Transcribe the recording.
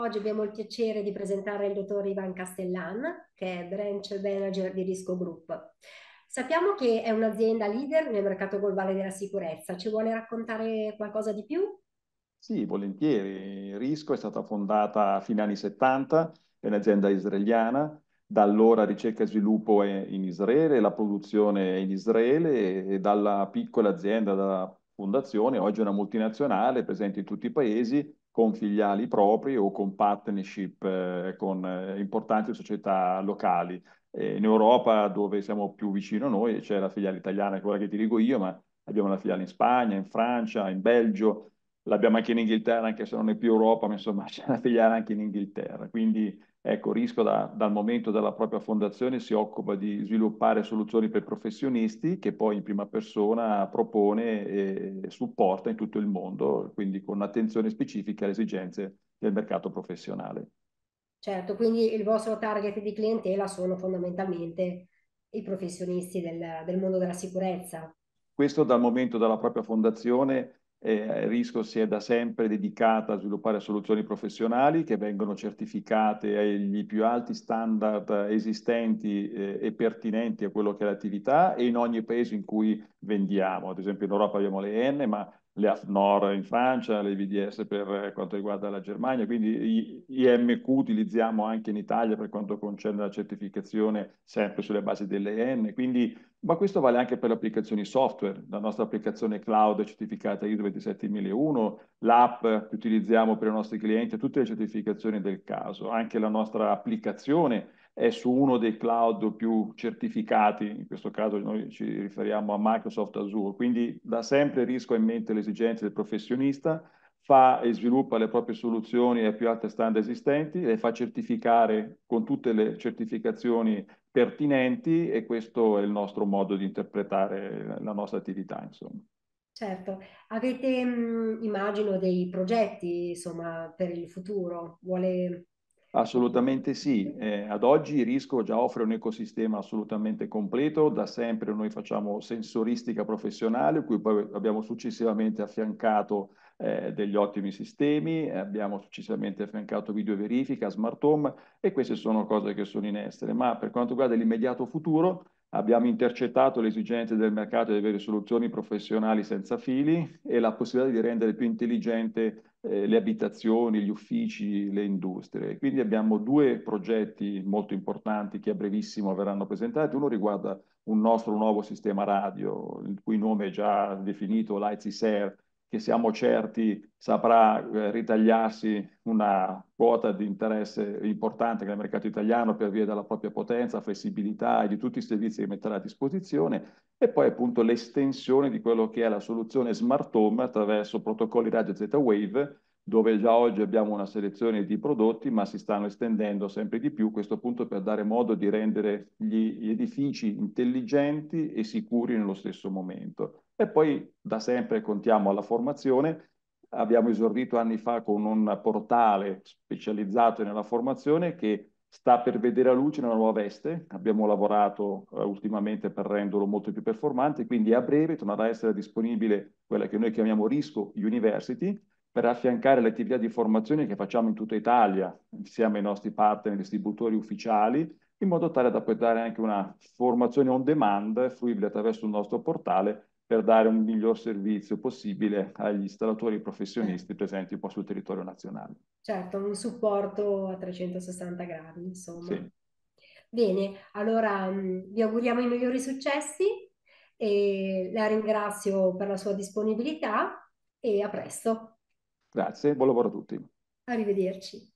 Oggi abbiamo il piacere di presentare il dottor Ivan Castellan, che è Branch Manager di Risco Group. Sappiamo che è un'azienda leader nel mercato globale della sicurezza. Ci vuole raccontare qualcosa di più? Sì, volentieri. Risco è stata fondata a fine anni 70, è un'azienda israeliana. Da allora ricerca e sviluppo è in Israele, la produzione è in Israele e dalla piccola azienda, da fondazione, oggi è una multinazionale presente in tutti i paesi con filiali propri o con partnership eh, con eh, importanti società locali. Eh, in Europa, dove siamo più vicino a noi, c'è la filiale italiana, quella che ti dico io, ma abbiamo la filiale in Spagna, in Francia, in Belgio, l'abbiamo anche in Inghilterra, anche se non è più Europa, ma insomma c'è la filiale anche in Inghilterra. Quindi Ecco, RISCO da, dal momento della propria fondazione si occupa di sviluppare soluzioni per professionisti che poi in prima persona propone e supporta in tutto il mondo, quindi con attenzione specifica alle esigenze del mercato professionale. Certo, quindi il vostro target di clientela sono fondamentalmente i professionisti del, del mondo della sicurezza. Questo dal momento della propria fondazione eh, Risco si è da sempre dedicata a sviluppare soluzioni professionali che vengono certificate agli più alti standard esistenti eh, e pertinenti a quello che è l'attività e in ogni paese in cui vendiamo. Ad esempio in Europa abbiamo le N, ma le AFNOR in Francia, le VDS per quanto riguarda la Germania, quindi IMQ utilizziamo anche in Italia per quanto concerne la certificazione sempre sulle basi delle N, quindi, ma questo vale anche per le applicazioni software, la nostra applicazione cloud certificata ISO 27001, l'app che utilizziamo per i nostri clienti, tutte le certificazioni del caso, anche la nostra applicazione è su uno dei cloud più certificati, in questo caso noi ci riferiamo a Microsoft Azure, quindi da sempre Risco in mente le esigenze del professionista, fa e sviluppa le proprie soluzioni ai più alti standard esistenti, le fa certificare con tutte le certificazioni pertinenti e questo è il nostro modo di interpretare la nostra attività, insomma. Certo, avete mm, immagino dei progetti insomma, per il futuro, vuole Assolutamente sì, eh, ad oggi Risco già offre un ecosistema assolutamente completo, da sempre noi facciamo sensoristica professionale, cui poi abbiamo successivamente affiancato eh, degli ottimi sistemi, eh, abbiamo successivamente affiancato video verifica, smart home e queste sono cose che sono in essere, ma per quanto riguarda l'immediato futuro abbiamo intercettato le esigenze del mercato di avere soluzioni professionali senza fili e la possibilità di rendere più intelligente eh, le abitazioni, gli uffici, le industrie. Quindi abbiamo due progetti molto importanti che a brevissimo verranno presentati. Uno riguarda un nostro nuovo sistema radio, il cui nome è già definito l'ITSER, che siamo certi saprà eh, ritagliarsi una quota di interesse importante nel mercato italiano per via della propria potenza, flessibilità e di tutti i servizi che metterà a disposizione e poi appunto l'estensione di quello che è la soluzione smart home attraverso protocolli radio Z-Wave dove già oggi abbiamo una selezione di prodotti, ma si stanno estendendo sempre di più, questo punto per dare modo di rendere gli edifici intelligenti e sicuri nello stesso momento. E poi da sempre contiamo alla formazione, abbiamo esordito anni fa con un portale specializzato nella formazione che sta per vedere la luce nella nuova veste, abbiamo lavorato eh, ultimamente per renderlo molto più performante, quindi a breve tornerà a essere disponibile quella che noi chiamiamo Risco University, per affiancare le attività di formazione che facciamo in tutta Italia, insieme ai nostri partner distributori ufficiali, in modo tale da poter dare anche una formazione on demand fruibile attraverso il nostro portale per dare un miglior servizio possibile agli installatori professionisti presenti un po' sul territorio nazionale. Certo, un supporto a 360 gradi, insomma. Sì. Bene, allora mm, vi auguriamo i migliori successi e la ringrazio per la sua disponibilità e a presto. Grazie, buon lavoro a tutti. Arrivederci.